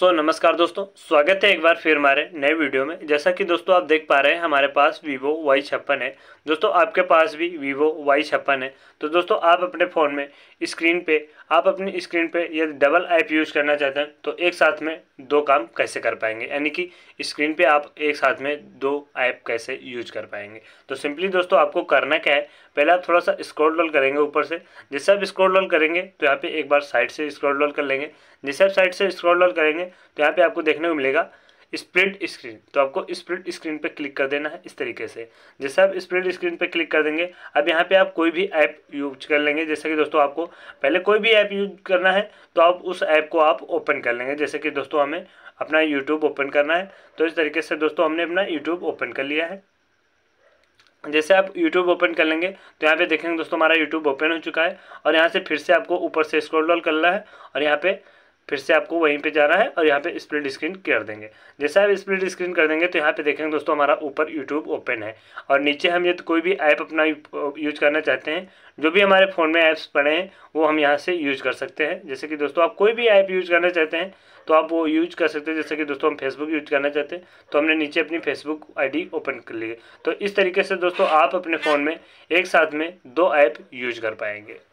सो so, नमस्कार दोस्तों स्वागत है एक बार फिर हमारे नए वीडियो में जैसा कि दोस्तों आप देख पा रहे हैं हमारे पास वीवो वाई छप्पन है दोस्तों आपके पास भी वीवो वाई छप्पन है तो दोस्तों आप अपने फ़ोन में स्क्रीन पे आप अपनी स्क्रीन पे यदि डबल ऐप यूज़ करना चाहते हैं तो एक साथ में दो काम कैसे कर पाएंगे यानी कि स्क्रीन पे आप एक साथ में दो ऐप कैसे यूज कर पाएंगे तो सिंपली दोस्तों आपको करना क्या है पहले आप थोड़ा सा स्क्रॉल डॉल करेंगे ऊपर से जैसे आप स्क्रॉल डॉल करेंगे तो यहाँ पे एक बार साइड से स्क्रॉल डॉल कर लेंगे जैसे आप साइड से स्क्रॉल डॉल करेंगे तो यहाँ पे आपको देखने को मिलेगा स्प्लिट स्क्रीन तो आपको स्प्लिट स्क्रीन पे क्लिक कर देना है इस तरीके से जैसे आप स्प्लिट स्क्रीन पे क्लिक कर देंगे अब यहाँ पे आप कोई भी ऐप यूज कर लेंगे जैसे कि दोस्तों आपको पहले कोई भी ऐप यूज करना है तो आप उस ऐप को आप ओपन कर लेंगे जैसे कि दोस्तों हमें अपना यूट्यूब ओपन करना है तो इस तरीके से दोस्तों हमने अपना यूट्यूब ओपन कर लिया है जैसे आप YouTube ओपन कर लेंगे तो यहाँ पे देखेंगे दोस्तों हमारा YouTube ओपन हो चुका है और यहाँ से फिर से आपको ऊपर से स्क्रॉल डॉल करना है और यहाँ पे फिर से आपको वहीं पे जाना है और यहाँ पे स्प्लिट स्क्रीन कर देंगे जैसे आप स्प्लिट स्क्रीन कर देंगे तो यहाँ पे देखेंगे दोस्तों हमारा ऊपर यूट्यूब ओपन है और नीचे हम यदि कोई भी ऐप अपना यूज करना चाहते हैं जो भी हमारे फ़ोन में ऐप्स पड़े हैं वो हम यहाँ से यूज कर सकते हैं जैसे कि दोस्तों आप कोई भी ऐप यूज करना चाहते हैं तो आप वो यूज कर सकते हैं जैसे कि दोस्तों हम फेसबुक यूज करना चाहते हैं तो हमने नीचे अपनी फेसबुक आईडी ओपन कर ली है तो इस तरीके से दोस्तों आप अपने फ़ोन में एक साथ में दो ऐप यूज कर पाएंगे